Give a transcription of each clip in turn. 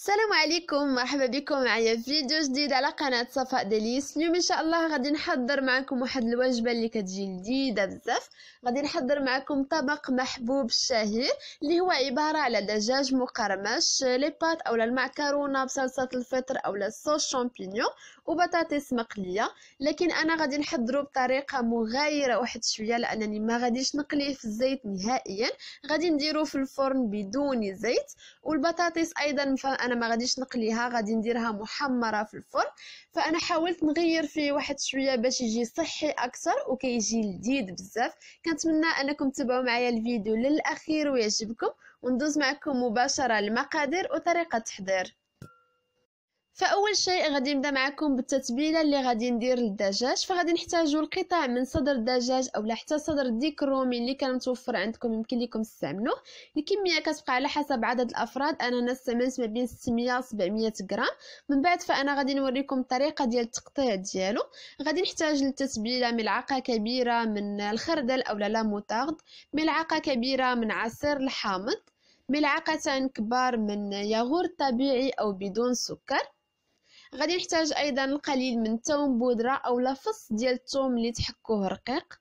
السلام عليكم مرحبا بكم معايا فيديو جديد على قناة صفاء دليس اليوم ان شاء الله غادي نحضر معكم واحد الوجبة اللي كتجي لذيذة بزاف غادي نحضر معكم طبق محبوب الشهير اللي هو عبارة على دجاج مقرمش لي بات او المعكرونة بصلصة الفطر اولا الصوص شامبينيون وبطاطس مقلية لكن انا غادي نحضره بطريقة مغايرة واحد شوية لانني ما غاديش نقليه في الزيت نهائيا غادي نديرو في الفرن بدون زيت والبطاطس ايضا انا ما غاديش نقليها غادي نديرها محمره في الفرن فانا حاولت نغير فيه واحد شويه باش يجي صحي اكثر وكيجي لذيذ بزاف كنتمنى انكم تتابعوا معايا الفيديو للاخير ويعجبكم وندوز معكم مباشره المقادير وطريقه التحضير فاول شيء غادي نبدا معكم بالتتبيله اللي غادي ندير للدجاج فغادي نحتاجوا القطع من صدر الدجاج اولا حتى صدر الديك الرومي اللي كان متوفر عندكم يمكن لكم تستعملوه الكميه كتبقى على حسب عدد الافراد انا هنا استعملت ما بين 600 700 غرام من بعد فانا غادي نوريكم الطريقه ديال التقطيع ديالو غادي نحتاج للتتبيله ملعقه كبيره من الخردل اولا لا موتارد ملعقه كبيره من عصير الحامض ملعقتان كبار من ياغور طبيعي او بدون سكر غادي نحتاج ايضا القليل من الثوم بودره اولا فص ديال الثوم اللي تحكوه رقيق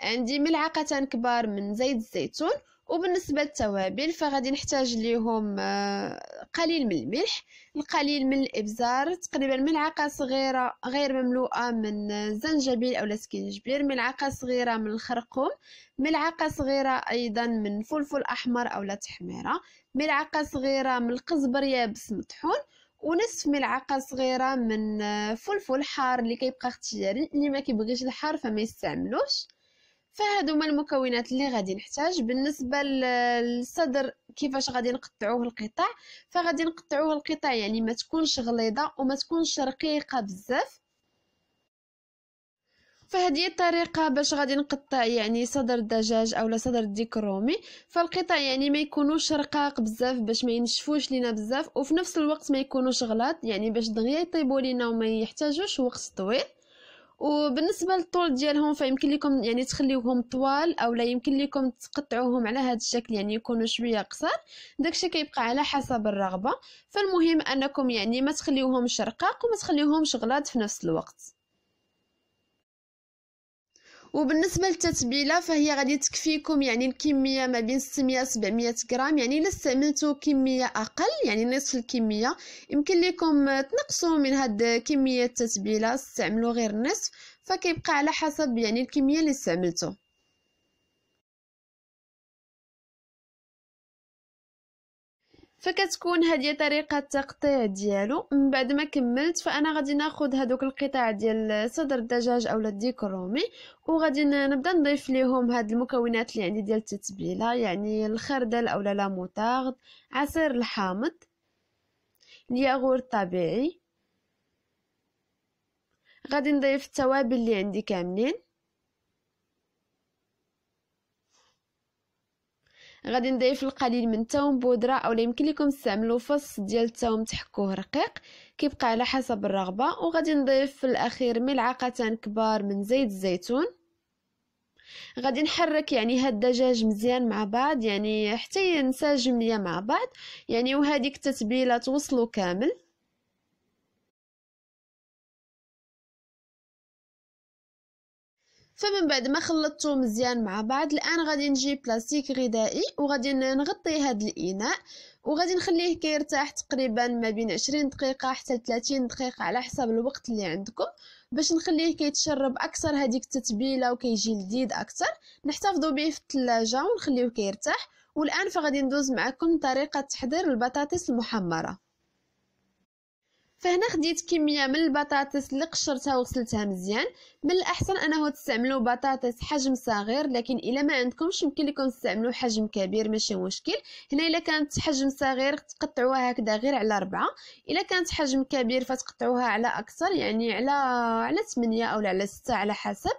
عندي ملعقتان كبار من زيت الزيتون وبالنسبه للتوابل فغادي نحتاج ليهم آه، القليل من الملح القليل من الابزار تقريبا ملعقه صغيره غير مملوءه من زنجبيل او سكينجبير ملعقه صغيره من الخرقوم ملعقه صغيره ايضا من فلفل احمر او تحميره ملعقه صغيره من القزبر يابس مطحون ونصف ملعقه صغيره من فلفل حار اللي كيبقى اختياري اللي ما كيبغيش الحار فما يستعملوش فهادو هما المكونات اللي غادي نحتاج بالنسبه للصدر كيفاش غادي نقطعوه القطع فغادي نقطعوه القطع يعني ما تكونش غليظه وما تكونش رقيقه بزاف فهذه الطريقه باش غادي نقطع يعني صدر الدجاج اولا صدر الديك الرومي فالقطع يعني ما يكونوش رقاق بزاف باش ما ينشفوش لينا بزاف وفي نفس الوقت ما يكونوش غلاط يعني باش دغيا يطيبوا لينا وما يحتاجوش وقت طويل وبالنسبه للطول ديالهم فيمكن لكم يعني تخليوهم طوال او لا يمكن لكم تقطعوهم على هذا الشكل يعني يكونوا شويه قصار داكشي كيبقى على حسب الرغبه فالمهم انكم يعني ما تخليوهم رقاق وما تخليوهم غلاض في نفس الوقت وبالنسبه للتتبيله فهي غادي تكفيكم يعني الكميه ما بين 600 700 غرام يعني الا استعملتوا كميه اقل يعني نصف الكميه يمكن لكم تنقصوا من هاد كميه التتبيله استعملوا غير النصف فكيبقى على حسب يعني الكميه اللي استعملتو فكتكون هذه طريقه التقطيع ديالو من بعد ما كملت فانا غادي ناخذ هذوك القطع ديال صدر الدجاج اولا الديك الرومي وغادي نبدا نضيف ليهم هاد المكونات اللي عندي ديال التتبيله يعني الخردل اولا لا موتارد عصير الحامض الياغور الطبيعي غادي نضيف التوابل اللي عندي كاملين غادي نضيف القليل من الثوم بودره اولا يمكن لكم تستعملوا فص ديال الثوم تحكوه رقيق كيبقى على حسب الرغبه وغادي نضيف في الاخير ملعقتان كبار من زيت الزيتون غادي نحرك يعني هاد الدجاج مزيان مع بعض يعني حتى ينسجم ليا مع بعض يعني وهذيك التتبيله توصلوا كامل فمن بعد ما خلطته مزيان مع بعض الان غادي نجيب بلاستيك غذائي وغادي نغطي هذا الاناء وغادي نخليه كيرتاح تقريبا ما بين 20 دقيقه حتى 30 دقيقه على حسب الوقت اللي عندكم باش نخليه كيتشرب اكثر هذيك التتبيله وكيجي لذيذ اكثر نحتفظوا به في الثلاجه ونخليوه كيرتاح والان فغادي ندوز معكم طريقه تحضير البطاطس المحمره فهنا خديت كميه من البطاطس اللي قشرتها وغسلتها مزيان من الاحسن انه تستعملوا بطاطس حجم صغير لكن الا ما عندكمش يمكن لكم تستعملوا حجم كبير ماشي مشكل هنا الا كانت حجم صغير تقطعوها هكذا غير على ربعة الا كانت حجم كبير فتقطعوها على اكثر يعني على على 8 او على 6 على حسب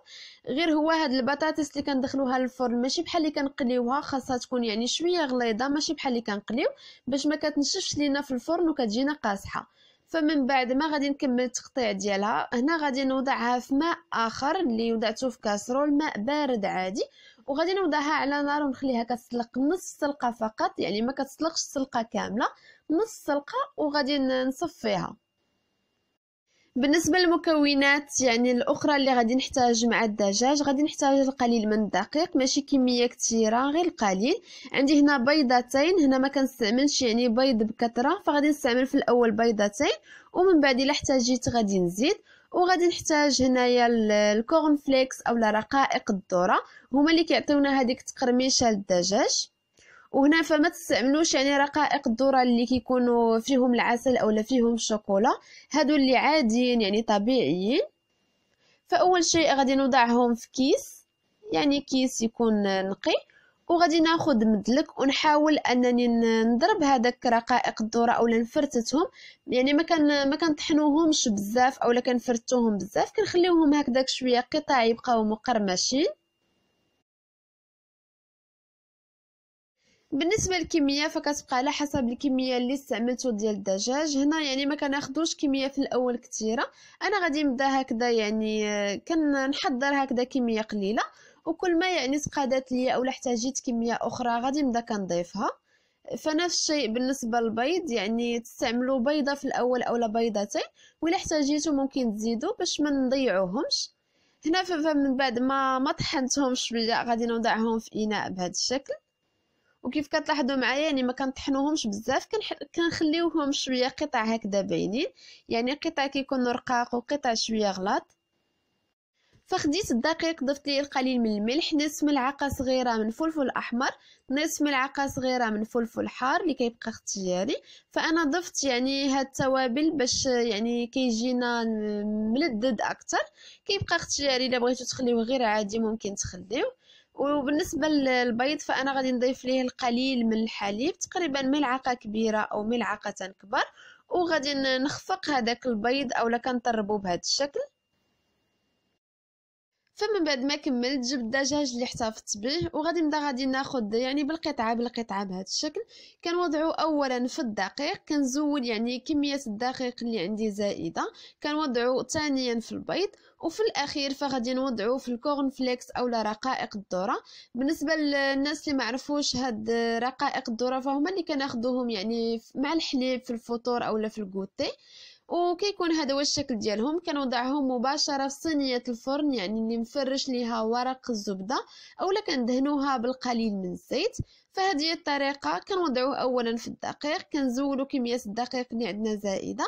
غير هو هاد البطاطس اللي كندخلوها للفرن ماشي بحال اللي كنقليوها خاصها تكون يعني شويه غليظه ماشي بحال اللي كنقليو باش ما كتنشفش لينا في الفرن وكتجينا قاصحه فمن بعد ما غادي نكمل التقطيع ديالها هنا غادي نوضعها في ماء اخر اللي وضعته في كاسرول ماء بارد عادي وغادي نوضعها على نار ونخليها كتسلق نص سلقه فقط يعني ما كتسلقش سلقه كامله نص سلقه وغادي نصفيها بالنسبه للمكونات يعني الاخرى اللي غادي نحتاج مع الدجاج غادي نحتاج القليل من الدقيق ماشي كميه كثيره غير القليل عندي هنا بيضتين هنا ما كنستعملش يعني بيض بكثره فغادي نستعمل في الاول بيضتين ومن بعد الا احتاجيت غادي نزيد وغادي نحتاج هنايا الكورن فليكس اولا رقائق الذره هما اللي كيعطيونا هذيك تقرميشه للدجاج وهنا فما تستعملوش يعني رقائق الذره اللي كيكونوا فيهم العسل اولا فيهم الشوكولا هادو اللي عاديين يعني طبيعيين فاول شيء غادي نوضعهم في كيس يعني كيس يكون نقي وغادي ناخذ مدلك ونحاول انني نضرب هذاك رقائق الذره اولا نفرتتهم يعني ما كان ما كنطحنوهمش بزاف اولا كنفرتوهم بزاف كنخليوهم هكذاك شويه قطع يبقاو مقرمشين بالنسبه للكميه فكتبقى على حسب الكميه اللي استعملتو ديال الدجاج هنا يعني ما كناخذوش كميه في الاول كثيره انا غادي نبدا هكذا يعني آه، كنحضر هكذا كميه قليله وكل ما يعني تقادات ليا اولا احتاجيت كميه اخرى غادي نبدا كنضيفها فنفس الشيء بالنسبه للبيض يعني تستعملوا بيضه في الاول اولا بيضتين ولا احتاجيتو ممكن تزيدوا باش ما نضيعوهمش هنا فمن بعد ما ما طحنتهم شويه غادي نوضعهم في اناء بهذا الشكل وكيف كتلاحظوا معايا يعني ما كنطحنوهمش بزاف كنخليوهم شويه قطع هكذا باينين يعني قطع كيكونوا رقاق وقطع شويه غلاط فخديت الدقيق ضفت ليه القليل من الملح نصف ملعقه صغيره من فلفل احمر نصف ملعقه صغيره من فلفل حار اللي كيبقى اختياري فانا ضفت يعني هاد التوابل باش يعني كيجينا ملدد اكثر كيبقى اختياري الا بغيتو تخليوه غير عادي ممكن تخليوه وبالنسبه للبيض فانا غادي نضيف ليه القليل من الحليب تقريبا ملعقه كبيره او ملعقه كبر وغادي نخفق هذاك البيض اولا كنطربو بهذا الشكل فمن بعد ما كملت جبت الدجاج اللي احتفظت به وغادي نبدا غادي ناخد يعني بالقطعه بالقطعه بهذا الشكل كنوضعو اولا في الدقيق كنزول يعني كميه الدقيق اللي عندي زائده كنوضعو ثانيا في البيض وفي الاخير فغادي نوضعو في الكورن فليكس اولا رقائق الذره بالنسبه للناس اللي ما عرفوش هاد رقائق الذره فهما اللي كناخذوهم يعني مع الحليب في الفطور اولا في الكوتي وكيكون هذا هو الشكل ديالهم كنوضعهم مباشره في صينيه الفرن يعني اللي مفرش ليها ورق الزبده اولا كندهنوها بالقليل من الزيت فهذه الطريقه كنوضعوه اولا في الدقيق كنزولو كميه الدقيق اللي عندنا زائده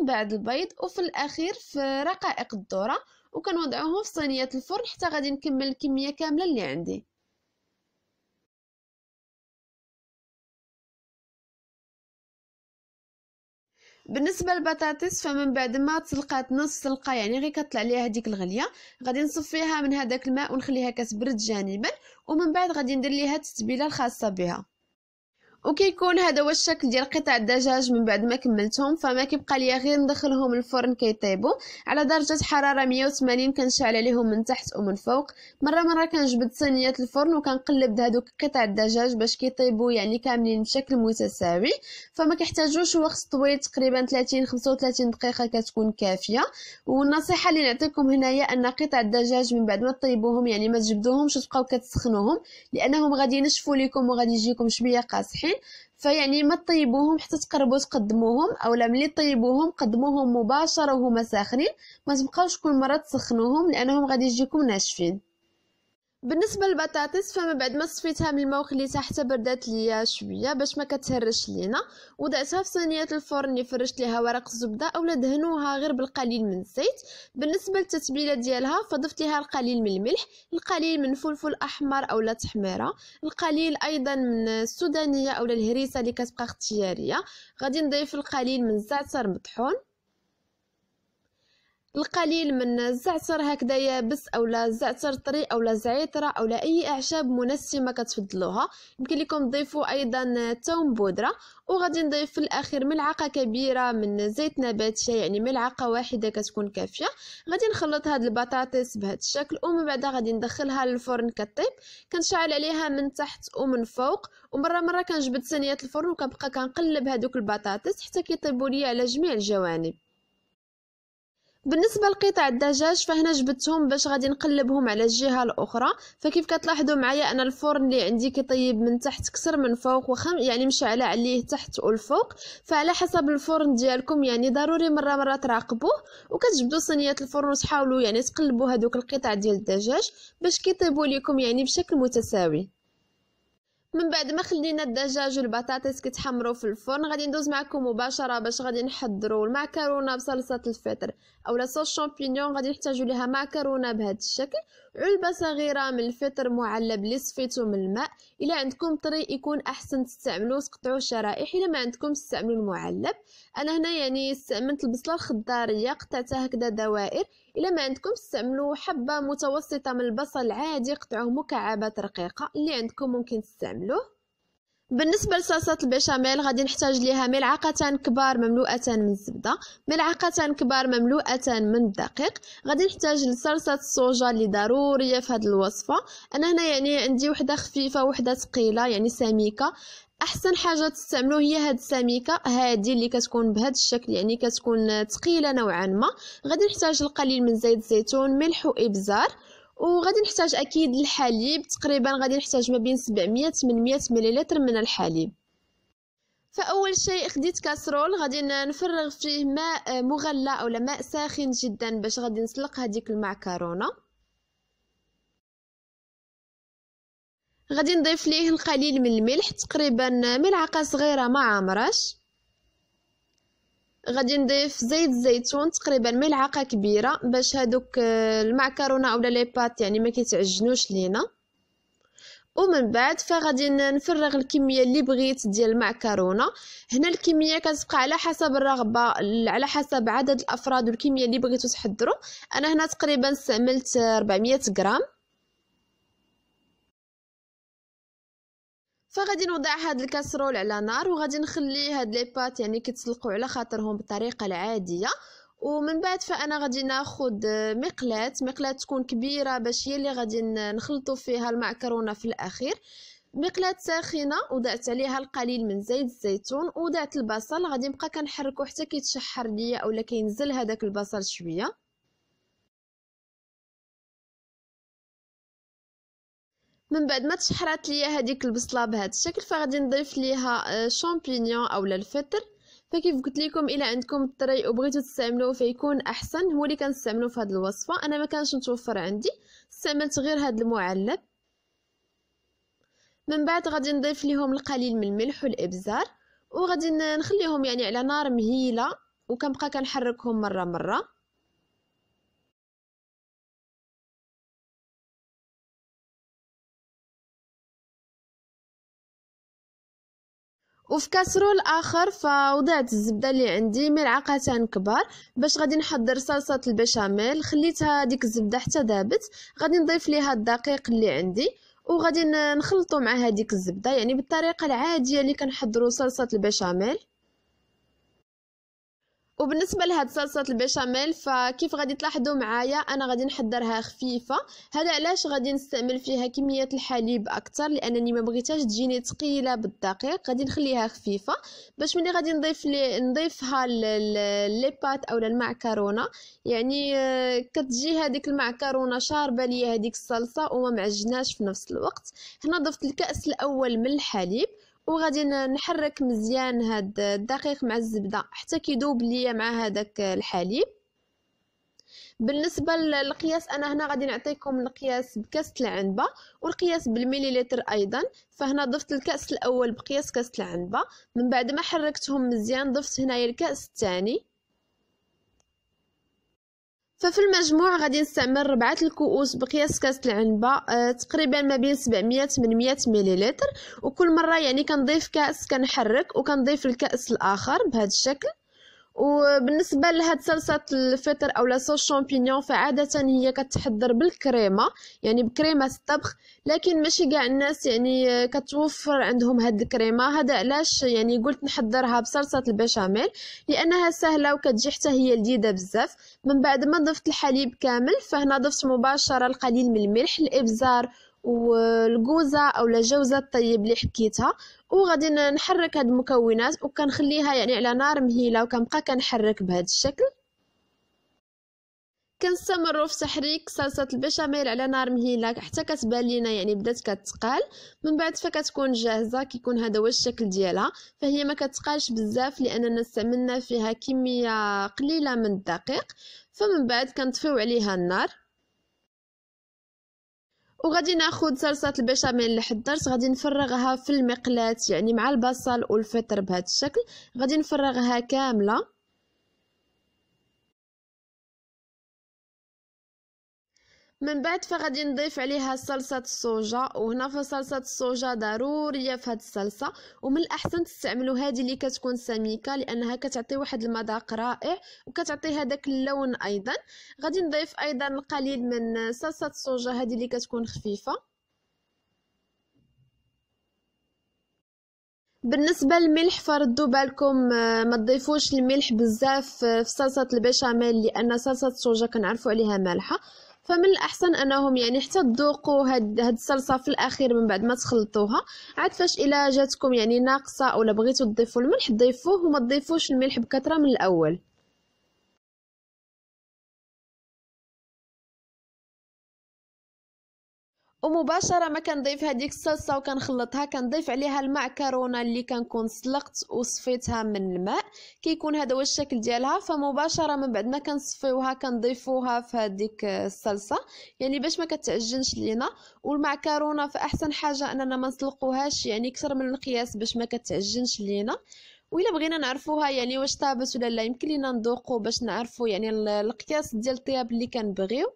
من بعد البيض وفي الاخير في رقائق الذره وكنوضعوهم في صينيه الفرن حتى غادي نكمل الكميه كامله اللي عندي بالنسبه للبطاطس فمن بعد ما تسلقات نص سلقه يعني غير كطلع ليها هذيك الغليه غادي نصفيها من هذاك الماء ونخليها كتبرد جانبا ومن بعد غادي ندير ليها التتبيله الخاصه بها وكيكون هذا هو الشكل ديال قطع الدجاج من بعد ما كملتهم فما كيبقى ليا غير ندخلهم الفرن كيطيبوا على درجه حراره 180 كنشعل عليهم من تحت ومن فوق مره مره كنجبد صينيه الفرن وكنقلب هذوك قطع الدجاج باش كيطيبوا يعني كاملين بشكل متساوي فما كيحتاجوش وقت طويل تقريبا 30 35 دقيقه كتكون كافيه والنصيحه اللي نعطيكم هنايا ان قطع الدجاج من بعد ما طيبوهم يعني ما تجبدوهمش وتبقاو كتسخنوهم لانهم غادي ينشفوا لكم وغادي يجيكم شويه قاصحين فيعني ما طيبوهم حتى تقربوا تقدموهم اولا ملي طيبوهم قدموهم مباشره وهما ساخنين ما تبقاوش كل مره تسخنوهم لانهم غادي يجيكم ناشفين بالنسبه للبطاطس فمن بعد ما صفيتها من الماء وخليتها حتى بردات ليا شويه باش ما كتهرش لينا وضعتها في صينيه الفرن اللي فرشت ليها ورق الزبده اولا دهنوها غير بالقليل من الزيت بالنسبه للتتبيله ديالها فضفت ليها القليل من الملح القليل من فلفل احمر اولا تحميره القليل ايضا من السودانيه اولا الهريسه اللي كتبقى اختياريه غادي نضيف القليل من الزعتر مطحون القليل من الزعتر هكذا يابس اولا الزعتر طري اولا زعتره اولا اي اعشاب منسمه كتفضلوها يمكن لكم تضيفوا ايضا توم بودره وغادي نضيف في الاخير ملعقه كبيره من زيت نباتي يعني ملعقه واحده كتكون كافيه غادي نخلط هاد البطاطس بهذا الشكل ومن بعد غادي ندخلها للفرن كطيب كنشعل عليها من تحت ومن فوق ومره مره كنجبد ثانيات الفرن وكنبقى كنقلب هادوك البطاطس حتى كيطيبوا ليا على جميع الجوانب بالنسبه لقطع الدجاج فهنا جبتهم باش غادي نقلبهم على الجهه الاخرى فكيف كتلاحظوا معايا انا الفرن اللي عندي كيطيب من تحت كسر من فوق وخم يعني مشعله عليه تحت والفوق فعلى حسب الفرن ديالكم يعني ضروري مره مره تراقبوه وكتجبدوا صينيه الفرن وتحاولوا يعني تقلبوا هذوك القطع ديال الدجاج باش كيطيبوا لكم يعني بشكل متساوي من بعد ما خلينا الدجاج والبطاطس كيتحمروا في الفرن غادي ندوز معكم مباشره باش غادي نحضروا المعكرونه بصلصه الفطر اولا صوص شامبينيون غادي نحتاجوا ليها معكرونه بهذا الشكل علبة صغيرة من الفطر معلب لصفيتو من الماء إلا عندكم طري يكون أحسن تستعملوه تقطعوا شرائح إلا ما عندكم تستعملوا المعلب أنا هنا يعني استعملت البصلة الخضارية قطعتها هكذا دوائر إلا ما عندكم تستعملوا حبة متوسطة من البصل عادي قطعوه مكعبات رقيقة اللي عندكم ممكن تستعملوه بالنسبة لصلصة البشاميل غادي نحتاج ليها ملعقتان كبار مملوءتان من الزبدة ملعقتان كبار مملوءتان من الدقيق غادي نحتاج لصلصة الصوجة اللي ضرورية في هذه الوصفة أنا هنا يعني عندي وحدة خفيفة وحدة ثقيلة يعني سميكة احسن حاجه تستعملوا هي هاد السميكه هادي اللي كتكون بهذا الشكل يعني كتكون ثقيله نوعا ما غادي نحتاج القليل من زيت الزيتون ملح وابزار وغادي نحتاج اكيد الحليب تقريبا غادي نحتاج ما بين 700 800 مليلتر من الحليب فاول شيء خديت كاسرول غادي نفرغ فيه ماء مغلى اولا ماء ساخن جدا باش غادي نسلق هذيك المعكرونه غادي نضيف ليه القليل من الملح تقريبا ملعقه صغيره ما عامراش غادي نضيف زيت الزيتون تقريبا ملعقه كبيره باش هادوك آه، المعكرونه اولا لي بات يعني ما كيتعجنوش لينا ومن بعد فغادي نفرغ الكميه اللي بغيت ديال المعكرونه هنا الكميه كتبقى على حسب الرغبه على حسب عدد الافراد والكميه اللي بغيتو تحضروا انا هنا تقريبا استعملت 400 غرام فغادي نوضع هاد الكاسرول على نار وغادي نخلي هاد لي بات يعني كيتسلقوا على خاطرهم بالطريقه العاديه ومن بعد فانا غادي ناخد مقلاة مقلاة تكون كبيره باش هي اللي غادي نخلطوا فيها المعكرونه في الاخير مقلاة ساخنه وضعت عليها القليل من زيت الزيتون وضعت البصل غادي نبقى كنحركو حتى كيتشحر ليا اولا كينزل هذاك البصل شويه من بعد ما تشحرات ليا هذيك البصله بهذا الشكل فغادي نضيف ليها آه، شامبينيون اولا الفطر فكيف قلت لكم الا عندكم الطري وبغيتو تستعملوه فيكون احسن هو اللي كنستعملو في هذه الوصفه انا ما كانش متوفر عندي استعملت غير هذا المعلب من بعد غادي نضيف لهم القليل من الملح والابزار وغادي نخليهم يعني على نار مهيله وكنبقى كنحركهم مره مره وفي كاسرول اخر فوضعت الزبده اللي عندي ملعقتان كبار باش غادي نحضر صلصه البشاميل خليتها ديك الزبده حتى ذابت غادي نضيف ليها الدقيق اللي عندي وغادي نخلطو مع هذيك الزبده يعني بالطريقه العاديه اللي كنحضروا صلصه البشاميل وبالنسبه لهاد صلصه البيشاميل فكيف غادي تلاحظوا معايا انا غادي نحضرها خفيفه هذا علاش غادي نستعمل فيها كميه الحليب اكثر لانني ما بغيتهاش تجيني ثقيله بالدقيق غادي نخليها خفيفه باش ملي غادي نضيف لي نضيفها لي أو اولا المعكرونه يعني آه، كتجي هذيك المعكرونه شاربه ليا هذيك الصلصه وما معجناش في نفس الوقت هنا ضفت الكاس الاول من الحليب وغادي نحرك مزيان هاد الدقيق مع الزبده حتى كيذوب ليا مع هذاك الحليب بالنسبه للقياس انا هنا غادي نعطيكم القياس بكاس العنبه والقياس بالمليليتر ايضا فهنا ضفت الكاس الاول بقياس كاس العنبه من بعد ما حركتهم مزيان ضفت هنايا الكاس الثاني ففي المجموع غادي نستعمل ربعة الكؤوس بقياس كاس العنبة أه تقريبا ما بين 700 800 مليلتر وكل مرة يعني كنضيف كأس كنحرك وكنضيف الكأس الآخر بهذا الشكل وبالنسبه لهاد صلصه الفطر او لاصوص شامبينيون فعاده هي كتحضر بالكريمه يعني بكريمه الطبخ لكن ماشي كاع الناس يعني كتوفر عندهم هاد الكريمه هذا علاش يعني قلت نحضرها بصلصه البشاميل لانها سهله وكتجي حتى هي لذيذه بزاف من بعد ما ضفت الحليب كامل فهنا ضفت مباشره القليل من الملح الابزار والجوزه او الجوزه الطيب اللي حكيتها وغادي نحرك هاد المكونات وكنخليها يعني على نار مهيله وكنبقى كنحرك بهذا الشكل كنستمروا في تحريك صلصه البشاميل على نار مهيله حتى كتبان لينا يعني بدات كتقال من بعد فكتكون جاهزه كيكون هذا هو الشكل ديالها فهي ما كتقالش بزاف لاننا استعملنا فيها كميه قليله من الدقيق فمن بعد كنطفيو عليها النار وغادي ناخذ صلصه البشاميل اللي حضرت غادي نفرغها في المقلاة يعني مع البصل والفطر بهذا الشكل غادي نفرغها كامله من بعد فغادي نضيف عليها صلصه الصوجا وهنا في صلصه الصوجه ضروريه في هذه الصلصه ومن الاحسن تستعملوا هذه اللي كتكون سميكه لانها كتعطي واحد المذاق رائع وكتعطي هذاك اللون ايضا غادي نضيف ايضا القليل من صلصه الصوجا هذه اللي كتكون خفيفه بالنسبه للملح فردوا بالكم آه، ما تضيفوش الملح بزاف آه، في صلصه البشاميل لان صلصه الصوجا كنعرفوا عليها مالحه فمن الاحسن انهم يعني حتى تذوقوا هاد هاد الصلصه في الاخير من بعد ما تخلطوها عاد فاش الا جاتكم يعني ناقصه اولا بغيتوا تضيفوا الملح ضيفوه وما تضيفوش الملح بكثره من الاول ومباشره ما كنضيف هذيك الصلصه وكنخلطها كنضيف عليها المعكرونه اللي كنكون سلقت وصفيتها من الماء كيكون هذا هو الشكل ديالها فمباشره من بعد ما كنصفيوها كنضيفوها في هذيك الصلصه يعني باش ما كتعجنش لينا والمعكرونه فاحسن حاجه اننا ما نسلقوهاش يعني اكثر من القياس باش ما كتعجنش لينا وإلا بغينا نعرفوها يعني واش طابت ولا لا يمكن لينا ندوقو باش نعرفو يعني القياس ديال الطياب اللي كنبغيو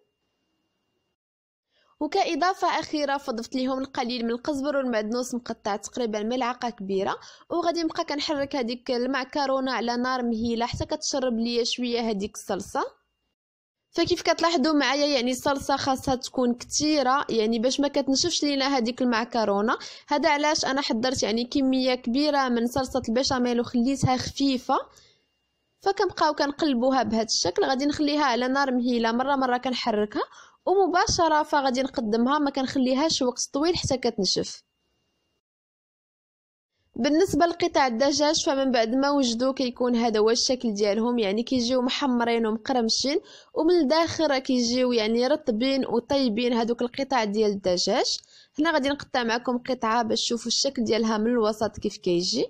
وكإضافة أخيرة فضفت لهم القليل من القزبر والمعدنوس مقطع تقريبا ملعقة كبيرة وغادي نبقى كنحرك هذيك المعكرونة على نار مهيلة حتى كتشرب ليا شوية هذيك الصلصة فكيف كتلاحظوا معايا يعني الصلصه خاصها تكون كثيره يعني باش ما كتنشفش لينا هذيك المعكرونه هذا علاش انا حضرت يعني كميه كبيره من صلصه البشاميل وخليتها خفيفه فكنبقاو كنقلبوها بهذا الشكل غادي نخليها على نار مهيله مره مره كنحركها ومباشره فغادي نقدمها ما كنخليهاش وقت طويل حتى كتنشف بالنسبه لقطع الدجاج فمن بعد ما وجدو كيكون هذا هو الشكل ديالهم يعني كيجيو محمرين ومقرمشين ومن الداخل راه كيجيو يعني رطبين وطيبين هذوك القطع ديال الدجاج هنا غادي نقطع معكم قطعه باش تشوفوا الشكل ديالها من الوسط كيف كيجي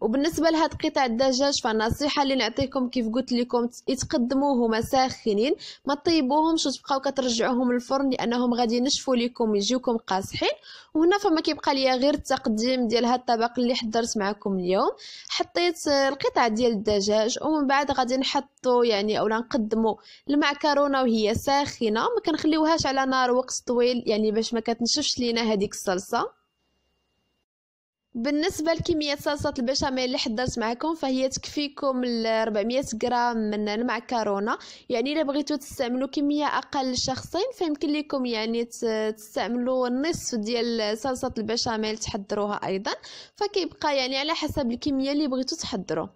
وبالنسبه لهاد قطع الدجاج فالنصيحه اللي نعطيكم كيف قلت لكم يتقدموه هما ساخنين ما طيبوهمش وتبقاو كترجعوهم للفرن لانهم غادي ينشفوا لكم يجيوكم قاصحين وهنا فما كيبقى ليا غير التقديم ديال هاد الطبق اللي حضرت معكم اليوم حطيت القطع ديال الدجاج ومن بعد غادي نحطو يعني اولا نقدمو المعكرونه وهي ساخنه ما كنخليوهاش على نار وقت طويل يعني باش ما كتنشفش لينا هذيك الصلصه بالنسبه لكميه صلصه البشاميل اللي حضرت معكم فهي تكفيكم 400 غرام من المعكرونه يعني الا بغيتوا تستعملوا كميه اقل لشخصين فيمكن لكم يعني تستعملوا النصف ديال صلصه البشاميل تحضروها ايضا فكيبقى يعني على حسب الكميه اللي بغيتو تحضروا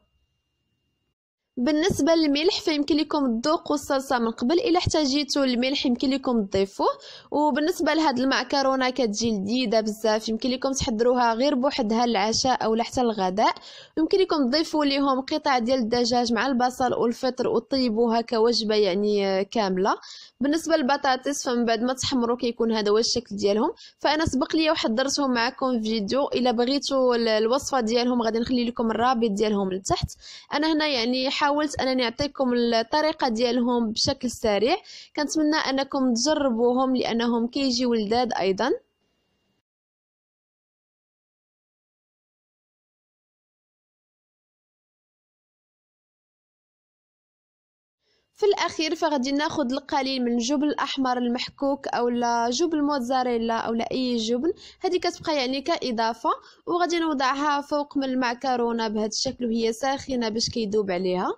بالنسبة للملح فيمكن لكم تذوقوا الصلصة من قبل إلا احتاجيتوا الملح يمكن لكم تضيفوه وبالنسبة لهاد المعكرونة كتجي لذيذة بزاف يمكن لكم تحضروها غير بوحدها للعشاء أو حتى الغداء يمكن لكم تضيفوا ليهم قطع ديال الدجاج مع البصل والفطر وطيبوها كوجبة يعني كاملة بالنسبة للبطاطس فمن بعد ما تحمروا كيكون هذا هو الشكل ديالهم فأنا سبق لي وحضرتهم معكم في فيديو إلا بغيتوا الوصفة ديالهم غادي نخلي لكم الرابط ديالهم لتحت أنا هنا يعني حاولت انني نعطيكم الطريقه ديالهم بشكل سريع كنتمنى انكم تجربوهم لانهم كيجيو لذاذ ايضا في الاخير فغادي ناخذ القليل من الجبن الاحمر المحكوك او لا جبن موتزاريلا او لا اي جبن هذه كتبقى يعني كاضافه وغادي نوضعها فوق من المعكرونه بهذا الشكل وهي ساخنه باش كيذوب عليها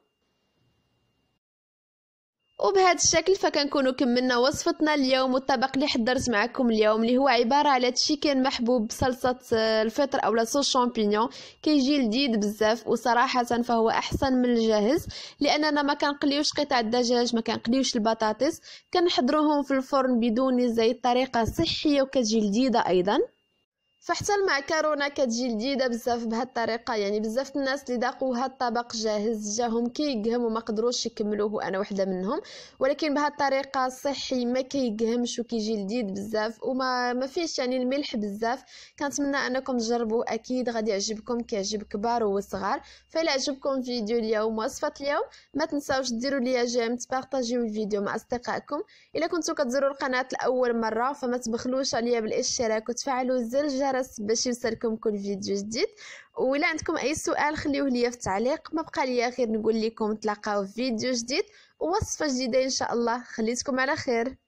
وبهذا الشكل فكنكونوا كملنا وصفتنا اليوم والطبق اللي حضرت معكم اليوم اللي هو عباره على تشيكن محبوب بصلصه آه، الفطر اولا صوص شامبينيون كيجي لذيذ بزاف وصراحه فهو احسن من الجاهز لاننا ما كنقليوش قطع الدجاج ما كنقليوش البطاطس كنحضروهم في الفرن بدون زيت طريقه صحيه وكتجي لذيذه ايضا فحتى المعكرونه كتجي لذيذه بزاف بهاد الطريقه يعني بزاف الناس اللي ذاقوا هاد الطبق جاهز جاهم كيقهم وما قدروش يكملوه وانا وحده منهم ولكن بهاد الطريقه صحي ما كيقهمش وكيجي لذيذ بزاف وما ما فيش يعني الملح بزاف كنتمنى انكم تجربوه اكيد غادي يعجبكم كيعجب كبار وصغار فإلا عجبكم فيديو اليوم وصفه اليوم ما تنساوش ديروا لي جيم تبارطاجيو الفيديو مع اصدقائكم الا كنتو كتزوروا القناه لاول مره فما تبخلوش عليا بالاشتراك وتفعلوا زر الجرس الجرس باش يوصلكم كل فيديو جديد ولا عندكم اي سؤال خليوه ليا في التعليق ما بقى ليا غير نقول لكم تلاقاو في فيديو جديد ووصفه جديده ان شاء الله خليتكم على خير